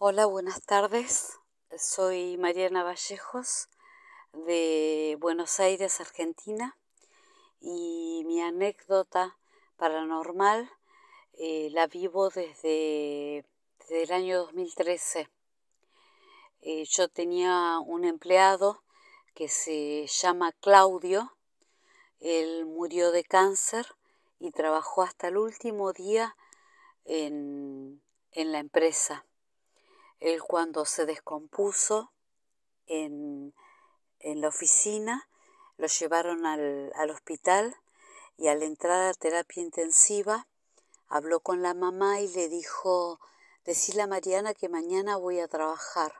Hola, buenas tardes. Soy Mariana Vallejos de Buenos Aires, Argentina, y mi anécdota paranormal eh, la vivo desde, el año 2013. Eh, yo tenía un empleado que se llama Claudio, él murió de cáncer y trabajó hasta el último día en, en la empresa. Él cuando se descompuso en, en la oficina, lo llevaron al, al hospital y al entrar a terapia intensiva, habló con la mamá y le dijo, decirle a Mariana que mañana voy a trabajar.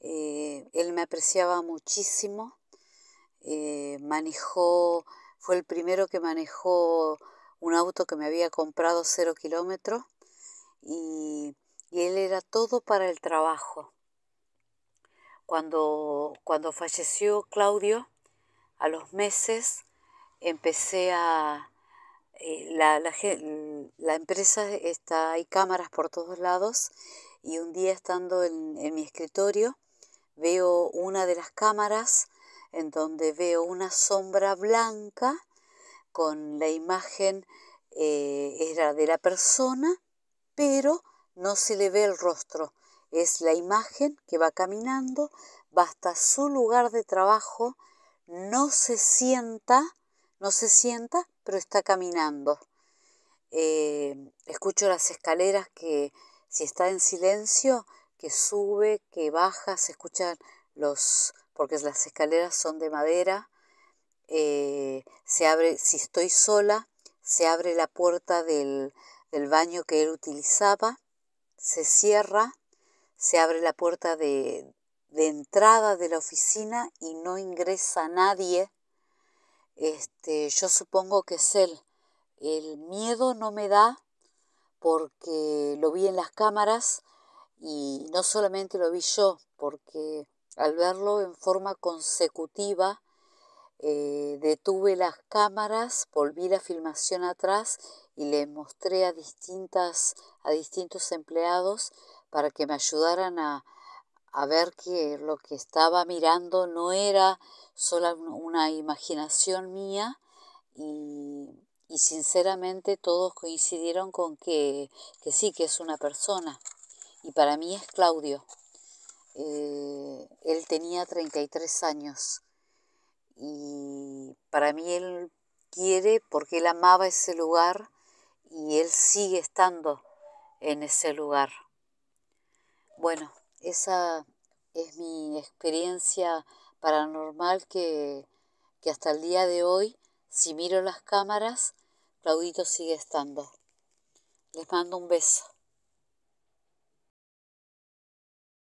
Eh, él me apreciaba muchísimo, eh, manejó, fue el primero que manejó un auto que me había comprado cero kilómetros y y él era todo para el trabajo. Cuando, falleció Claudio, a los meses empecé a... Eh, mm, la, empresa está, hay cámaras por todos lados y un día estando en, mi escritorio veo una de las cámaras en donde veo una sombra blanca con la imagen eh, era de la persona, pero no se le ve el rostro, es la imagen que va caminando, va hasta su lugar de trabajo, no se sienta, no se sienta, pero está caminando. Eh, escucho las escaleras que si está en silencio, que sube, que baja, se escuchan los, porque las escaleras son de madera, eh, se abre, si estoy sola, se abre la puerta del baño que él utilizaba se cierra, se abre la puerta de, entrada de la oficina y no ingresa nadie. Este, yo supongo que es él. El miedo no me da porque lo vi en las cámaras y no solamente lo vi yo, porque al verlo en forma consecutiva, eh, detuve las cámaras, volví la filmación atrás y le mostré a, distintas, a distintos empleados para que me ayudaran a, ver que lo que estaba mirando no era solo una imaginación mía y, sinceramente todos coincidieron con que, que, sí, que es una persona. Y para mí es Claudio. Eh, él tenía 33 años y para mí él quiere, porque él amaba ese lugar, y él sigue estando en ese lugar. Bueno, esa es mi experiencia paranormal que, hasta el día de hoy, si miro las cámaras, Claudito sigue estando. Les mando un beso.